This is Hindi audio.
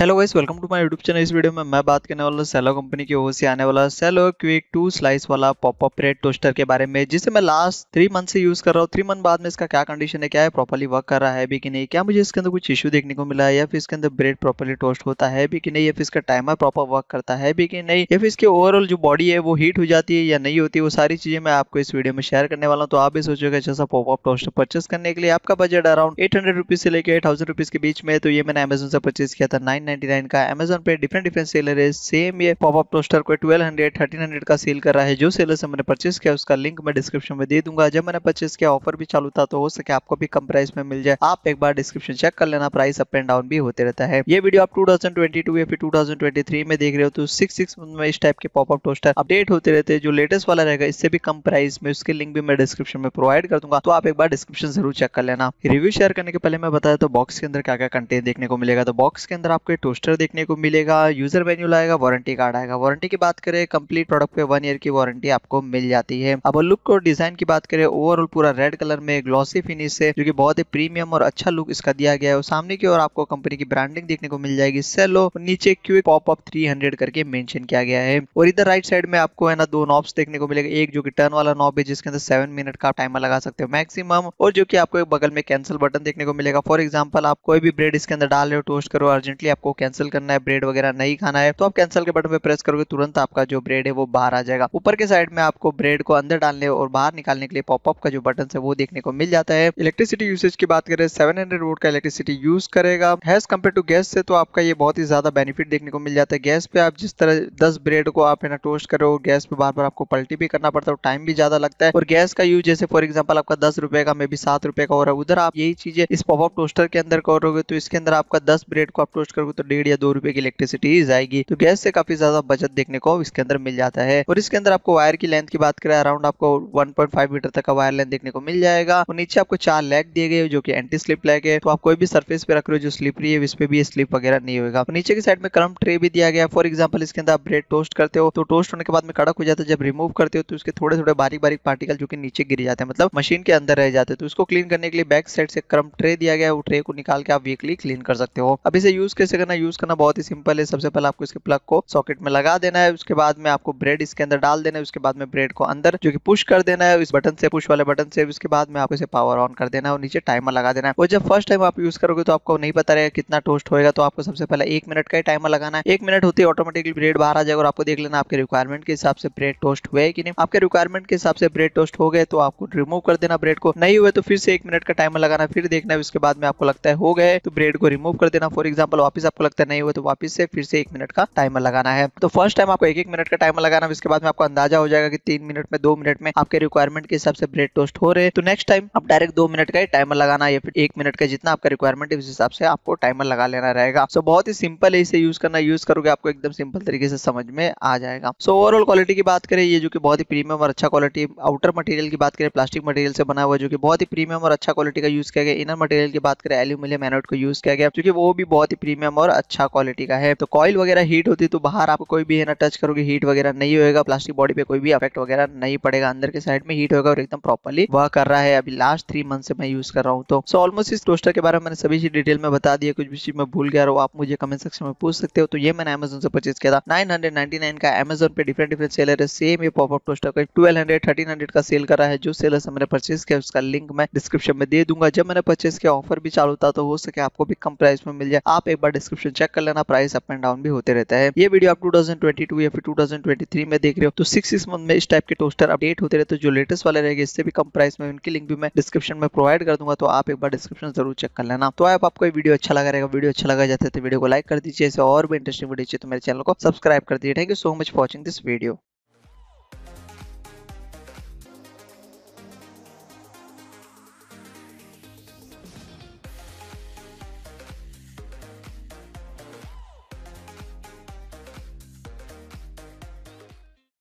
hello guys welcome to my YouTube channel इस वीडियो में मैं बात करने वाला सेलो कंपनी की ओर से आने वाला सेलो क्विक टू स्लाइस वाला पॉपअप रेड टोस्टर के बारे में जिसे मैं लास्ट थ्री मंथ से यूज़ कर रहा हूँ थ्री मंथ बाद में इसका क्या कंडीशन है क्या है प्रॉपरली वर्क कर रहा है भी कि नहीं क्या मुझे इसके अंदर कुछ इशू देखने को मिला है या फिर इसके अंदर ब्रेड प्रॉपरली टोस्ट होता है भी कि नहीं या फिर इसका टाइमर प्रॉपर वर्क करता है भी कि नहीं या फिर इसकी ओवरऑल जो बॉडी है वो हीट हो जाती है या नहीं होती वो सारी चीज़ें मैं आपको इस वीडियो में शेयर करने वाला हूँ तो आप भी सोचोगे पॉप पॉपअप टोस्टर परचेस करने के लिए आपका बजट अराउंड एट से लेकर एट के बीच में तो ये मैंने अमेजोन से परचेज किया था नाइन नाइन का अमेजोन पे डिफरेंट डिफरेंट सेलर है सेम ये पॉपअप टोस्टर को 1200 1300 का सेल कर रहा है जो सेलर से मैंने परचेस किया उसका लिंक मैं डिस्क्रिप्शन में दे दूंगा जब मैंने परचेस किया ऑफर भी चालू था तो हो सके आपको भी कम प्राइस में मिल जाए आप एक बार डिस्क्रिप्शन चेक कर लेना प्राइस अप एंड डाउन भी होते रहता है ये वीडियो आप टू या फिर टू में देख रहे हो तो सिक्स सिक्स में इस टाइप के पॉपअप टोस्टर अपडेट होते रहते हैं जो लेटेस्ट वाला रहेगा इससे भी कम प्राइस में उसके लिंक भी मैं डिस्क्रिप्शन में प्रोवाइड कर दूंगा तो आप एक बार डिस्क्रिप्शन जरूर चेक कर लेना रिव्यू शेयर करने के पहले मैं बताया तो बॉक्स के अंदर क्या क्या कंटेंट देखने को मिलेगा तो बॉक्स के अंदर आपको टोस्टर देखने को मिलेगा यूजर मेन्यू आएगा वारंटी कार्ड आएगा वारंटी की बात करें कंप्लीट प्रोडक्ट पे वन ईयर की वारंटी आपको मिल जाती है अब लुक और डिजाइन की बात करें ओवरऑल पूरा रेड कलर में ग्लॉसी फिनिश है जो की बहुत ही प्रीमियम और अच्छा लुक इसका दिया गया है सामने की ओर आपको कंपनी की ब्रांडिंग देखने को मिल जाएगी सेलो नीचे क्यू पॉप अप थ्री करके मेंशन किया गया है और इधर राइट साइड में आपको है ना दो नॉब्स देखने को मिलेगा एक जो कि टर्न वाला नॉब है जिसके अंदर सेवन मिनट का टाइमर लगा सकते हो मैक्सिमम और जो कि आपको एक बगल में कैंसिल बटन देखने को मिलेगा फॉर एग्जाम्पल आप कोई भी ब्रेड इसके अंदर डाल रहे हो टोस्ट करो अर्जेंटली आप आपको कैंसिल करना है ब्रेड वगैरह नहीं खाना है तो आप कैंसिल के बटन पे प्रेस करोगे तुरंत आपका जो ब्रेड है वो बाहर आ जाएगा ऊपर के साइड में आपको ब्रेड को अंदर डालने और बाहर निकालने के लिए पॉपअप का जो बटन है वो देखने को मिल जाता है इलेक्ट्रिसिटी यूसेज की बात करें सेवन हंड्रेड वोट का इलेक्ट्रिसिटी यूज करेगा हैज कम्पेयर टू गैस से तो आपका ये बहुत ही ज्यादा बेनिफिट देखने को मिल जाता है गैस पे आप जिस तरह दस ब्रेड को आप है ना टोस्ट करो गैस पे बार बार आपको पलटी भी करना पड़ता है टाइम भी ज्यादा लगता है और गैस का यूज जैसे फॉर एग्जाम्पल आपका दस रुपए का मे बी सात रुपए का हो रहा है उधर आप यही चीजें इस पॉपअप टोस्टर के अंदर करोगे तो इसके अंदर आपका दस ब्रेड को आप टोस्ट करोगे करोगे तो डेढ़ या दो रुपए की इलेक्ट्रिसिटी जाएगी तो गैस से काफी ज्यादा बचत देखने को इसके अंदर मिल जाता है और इसके अंदर आपको वायर की लेंथ की बात करें अराउंड आपको 1.5 मीटर तक का वायर लेंथ देखने को मिल जाएगा और नीचे आपको चार लैग दिए गए जो की एंटी स्लिप लैग है तो आप कोई भी सर्फेस पे रख रहे हो जो स्लिपरी है इस भी स्लिप वगैरह नहीं होगा नीचे की साइड में क्रम ट्रे भी दिया गया फॉर एग्जाम्पल इसके अंदर आप ब्रेड टोस्ट करते हो तो टोस्ट होने के बाद में कड़क हो जाता है जब रिमूव करते हो तो उसके थोड़े थोड़े बारीक बारीक पार्टिकल जो कि नीचे गिर जाते हैं मतलब मशीन के अंदर रह जाते हैं तो उसको क्लीन करने के लिए बैक साइड से क्रम ट्रे दिया गया है वो ट्रे को निकाल के आप वीकली क्लीन कर सकते हो अब इसे यूज कैसे करना यूज करना बहुत ही सिंपल है सबसे पहले आपको इसके प्लग को सॉकेट में लगा देना है उसके बाद में आपको ब्रेड इसके अंदर डाल देना है उसके बाद में ब्रेड को अंदर जो की पुश कर देना है इस बटन से पुश वाले बटन से उसके बाद में आपको इसे पावर ऑन कर देना है और नीचे टाइमर लगा देना है और जब फर्स्ट टाइम आप यूज करोगे तो आपको नहीं पता रहेगा कितना टोस्ट होगा तो आपको सबसे पहले एक मिनट का ही टाइमर लगाना है एक मिनट होती है ऑटोमेटिकली ब्रेड बाहर आ जाएगा और आपको देख लेना आपके रिक्वायरमेंट के हिसाब से ब्रेड टोस्ट हुए कि नहीं आपके रिक्वायरमेंट के हिसाब से ब्रेड टोस्ट हो गए तो आपको रिमूव कर देना ब्रेड को नहीं हुए तो फिर से एक मिनट का टाइमर लगाना फिर देखना है उसके बाद में आपको लगता है हो गए तो ब्रेड को रिमूव कर देना फॉर एग्जाम्पल वापस आपको लगता है नहीं हुआ तो वापस से फिर से एक मिनट का टाइमर लगाना है तो फर्स्ट टाइम आपको एक एक मिनट का टाइमर लगाना है उसके बाद में आपको अंदाजा हो जाएगा कि तीन मिनट में दो मिनट में आपके रिक्वायरमेंट के हिसाब से ब्रेड टोस्ट हो रहे हैं तो नेक्स्ट टाइम आप डायरेक्ट दो मिनट का टाइमर लगाना या फिर एक मिनट का जितना आपका रिक्वायरमेंट है उस हिसाब से आपको टाइमर लगा लेना रहेगा सो बहुत ही सिंपल है इसे यूज करना यूज करोगे आपको एकदम सिंपल तरीके से समझ में आ जाएगा सो ओवरऑल क्वालिटी की बात करें ये जो कि बहुत ही प्रीमियम और अच्छा क्वालिटी आउटर मटेरियल की बात करें प्लास्टिक मटेरियल से बना हुआ जो कि बहुत ही प्रीमियम और अच्छा क्वालिटी का यूज किया गया इनर मटेरियल की बात करें एल्यूमिनियम एनोड को यूज किया गया क्योंकि वो भी बहुत ही प्रीमियम और अच्छा क्वालिटी का है तो कॉइल वगैरह हीट होती तो बाहर आप कोई भी है ना टच करोगे हीट वगैरह नहीं होगा प्लास्टिक बॉडी पे कोई भी अफेक्ट वगैरह नहीं पड़ेगा अंदर के साइड में हीट होगा और एकदम प्रॉपरली वह कर रहा है अभी लास्ट थ्री मंथ से मैं यूज कर रहा हूँ तो सो ऑलमोस्ट इस टोस्टर के बारे में मैंने सभी चीज डिटेल में बता दिया कुछ भी चीज में भूल गया और आप मुझे कमेंट सेक्शन में पूछ सकते हो तो ये मैंने अमेजोन से परचेज किया था नाइन का अमेजोन पे डिफरेंट डिफरेंट सेलर है सेम ये पॉपअप टोस्टर का ट्वेल्व हंड्रेड का सेल कर रहा है जो सेलर से मैंने परचेज किया उसका लिंक मैं डिस्क्रिप्शन में दे दूंगा जब मैंने परचेज किया ऑफर भी चालू था तो हो सके आपको भी कम प्राइस में मिल जाए आप एक बार डिस्क्रिप्शन चेक कर लेना प्राइस अप एंड डाउन भी होते रहता है ये वीडियो आप 2022 या फिर 2023 में देख रहे हो तो सिक्स सिक्स मंथ में इस टाइप के टोस्टर अपडेट होते रहते तो जो लेटेस्ट वाले रहेंगे इससे भी कम प्राइस में उनकी लिंक भी मैं डिस्क्रिप्शन में प्रोवाइड कर दूंगा तो आप एक बार डिस्क्रिप्शन जरूर चेक कर लेना तो आप आपको वीडियो अच्छा लगा रहेगा वीडियो अच्छा लगा जाता है तो वीडियो को लाइक कर दीजिए और भी इंटरेस्टिंग वीडियो चाहिए तो मेरे चैनल को सब्सक्राइब कर दीजिए thank you so much watching this video